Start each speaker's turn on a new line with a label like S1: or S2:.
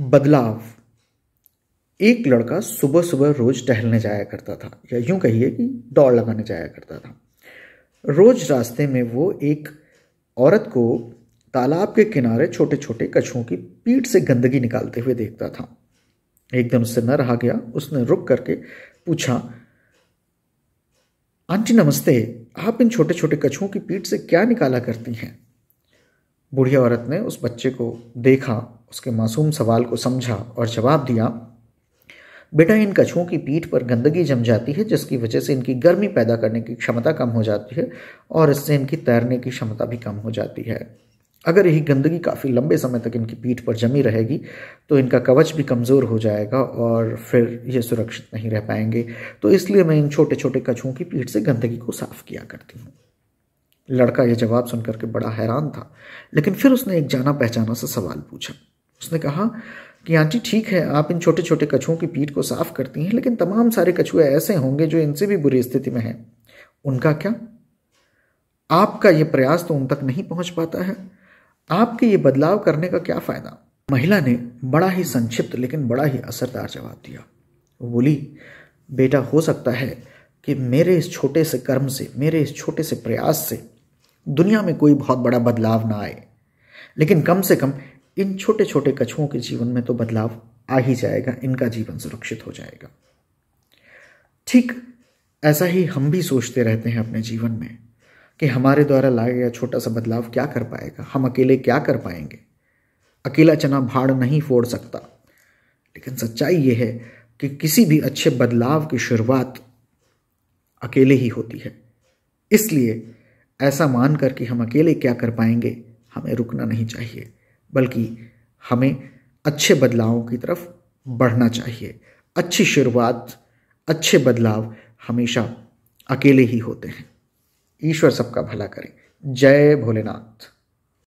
S1: बदलाव एक लड़का सुबह सुबह रोज टहलने जाया करता था या यूं कहिए कि दौड़ लगाने जाया करता था रोज रास्ते में वो एक औरत को तालाब के किनारे छोटे छोटे कछुओं की पीठ से गंदगी निकालते हुए देखता था एक दिन उससे न रहा गया उसने रुक करके पूछा आंटी नमस्ते आप इन छोटे छोटे कछुओं की पीठ से क्या निकाला करती हैं बूढ़ी औरत ने उस बच्चे को देखा उसके मासूम सवाल को समझा और जवाब दिया बेटा इन कछुओं की पीठ पर गंदगी जम जाती है जिसकी वजह से इनकी गर्मी पैदा करने की क्षमता कम हो जाती है और इससे इनकी तैरने की क्षमता भी कम हो जाती है अगर यही गंदगी काफ़ी लंबे समय तक इनकी पीठ पर जमी रहेगी तो इनका कवच भी कमज़ोर हो जाएगा और फिर ये सुरक्षित नहीं रह पाएंगे तो इसलिए मैं इन छोटे छोटे कछुओं की पीठ से गंदगी को साफ़ किया करती हूँ लड़का यह जवाब सुनकर के बड़ा हैरान था लेकिन फिर उसने एक जाना पहचाना सा सवाल पूछा उसने कहा कि आंटी ठीक है आप इन छोटे छोटे कछुओं की पीठ को साफ करती हैं लेकिन तमाम सारे कछुए ऐसे होंगे जो इनसे भी बुरी स्थिति में हैं उनका क्या आपका यह प्रयास तो उन तक नहीं पहुंच पाता है आपके ये बदलाव करने का क्या फ़ायदा महिला ने बड़ा ही संक्षिप्त लेकिन बड़ा ही असरदार जवाब दिया वो बोली बेटा हो सकता है कि मेरे इस छोटे से कर्म से मेरे इस छोटे से प्रयास से दुनिया में कोई बहुत बड़ा बदलाव ना आए लेकिन कम से कम इन छोटे छोटे कछुओं के जीवन में तो बदलाव आ ही जाएगा इनका जीवन सुरक्षित हो जाएगा ठीक ऐसा ही हम भी सोचते रहते हैं अपने जीवन में कि हमारे द्वारा लाया गया छोटा सा बदलाव क्या कर पाएगा हम अकेले क्या कर पाएंगे अकेला चना भाड़ नहीं फोड़ सकता लेकिन सच्चाई यह है कि किसी भी अच्छे बदलाव की शुरुआत अकेले ही होती है इसलिए ऐसा मान कि हम अकेले क्या कर पाएंगे हमें रुकना नहीं चाहिए बल्कि हमें अच्छे बदलावों की तरफ बढ़ना चाहिए अच्छी शुरुआत अच्छे बदलाव हमेशा अकेले ही होते हैं ईश्वर सबका भला करे जय भोलेनाथ